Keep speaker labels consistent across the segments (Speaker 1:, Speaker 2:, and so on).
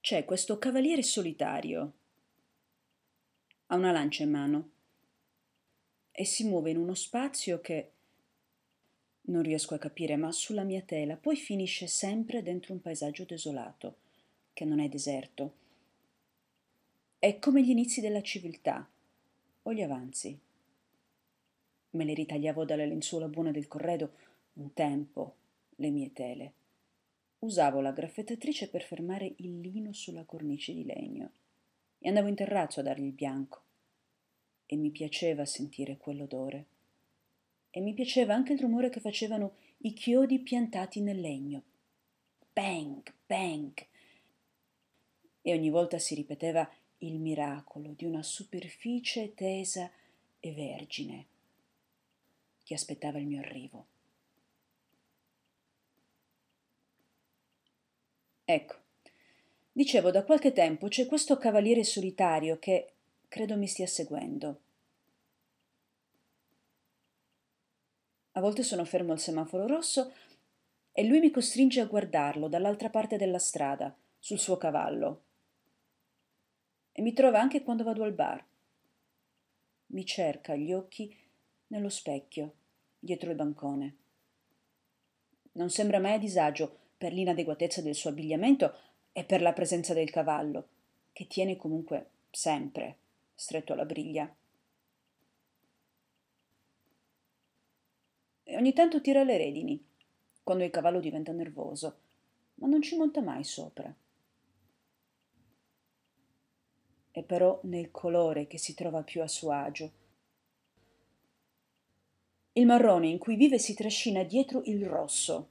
Speaker 1: c'è questo cavaliere solitario. Ha una lancia in mano e si muove in uno spazio che non riesco a capire, ma sulla mia tela, poi finisce sempre dentro un paesaggio desolato, che non è deserto. È come gli inizi della civiltà o gli avanzi. Me le ritagliavo dalle lenzuola buone del corredo un tempo, le mie tele. Usavo la graffettatrice per fermare il lino sulla cornice di legno e andavo in terrazzo a dargli il bianco. E mi piaceva sentire quell'odore. E mi piaceva anche il rumore che facevano i chiodi piantati nel legno. Bang, bang. E ogni volta si ripeteva il miracolo di una superficie tesa e vergine che aspettava il mio arrivo. Ecco, dicevo, da qualche tempo c'è questo cavaliere solitario che credo mi stia seguendo. A volte sono fermo al semaforo rosso e lui mi costringe a guardarlo dall'altra parte della strada, sul suo cavallo. E mi trova anche quando vado al bar. Mi cerca gli occhi nello specchio, dietro il bancone. Non sembra mai a disagio per l'inadeguatezza del suo abbigliamento e per la presenza del cavallo, che tiene comunque sempre stretto alla briglia. E ogni tanto tira le redini, quando il cavallo diventa nervoso, ma non ci monta mai sopra. È però nel colore che si trova più a suo agio. Il marrone in cui vive si trascina dietro il rosso,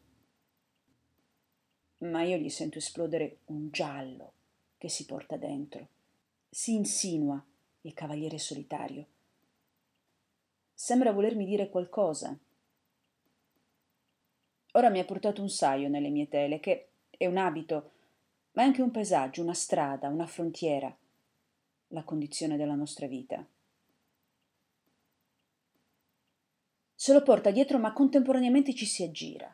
Speaker 1: ma io gli sento esplodere un giallo che si porta dentro. Si insinua il cavaliere solitario. Sembra volermi dire qualcosa. Ora mi ha portato un saio nelle mie tele, che è un abito, ma è anche un paesaggio, una strada, una frontiera, la condizione della nostra vita. Se lo porta dietro, ma contemporaneamente ci si aggira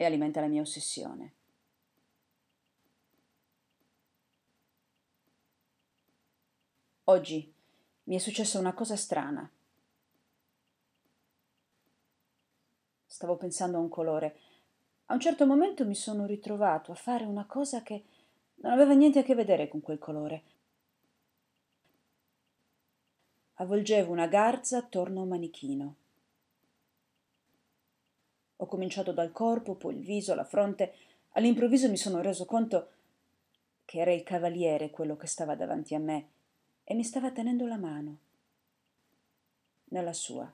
Speaker 1: e alimenta la mia ossessione. Oggi mi è successa una cosa strana. Stavo pensando a un colore. A un certo momento mi sono ritrovato a fare una cosa che non aveva niente a che vedere con quel colore. Avvolgevo una garza attorno a un manichino. Ho cominciato dal corpo, poi il viso, la fronte. All'improvviso mi sono reso conto che era il cavaliere quello che stava davanti a me e mi stava tenendo la mano nella sua.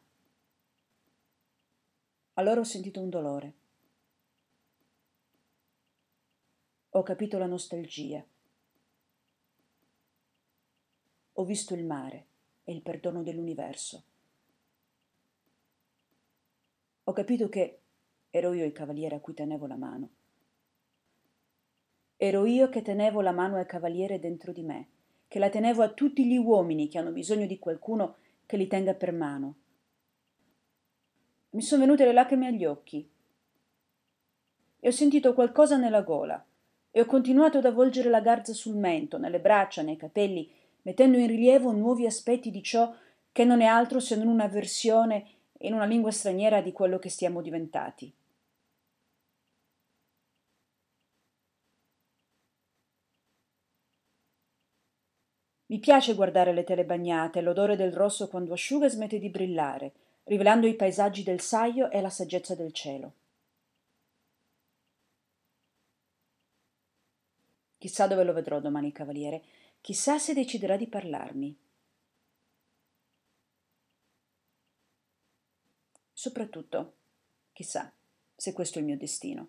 Speaker 1: Allora ho sentito un dolore. Ho capito la nostalgia. Ho visto il mare e il perdono dell'universo. Ho capito che ero io il cavaliere a cui tenevo la mano. Ero io che tenevo la mano al cavaliere dentro di me, che la tenevo a tutti gli uomini che hanno bisogno di qualcuno che li tenga per mano. Mi sono venute le lacrime agli occhi e ho sentito qualcosa nella gola e ho continuato ad avvolgere la garza sul mento, nelle braccia, nei capelli, mettendo in rilievo nuovi aspetti di ciò che non è altro se non una versione in una lingua straniera di quello che stiamo diventati. Mi piace guardare le tele bagnate, l'odore del rosso quando asciuga e smette di brillare, rivelando i paesaggi del Saio e la saggezza del cielo. Chissà dove lo vedrò domani cavaliere, chissà se deciderà di parlarmi. Soprattutto, chissà se questo è il mio destino.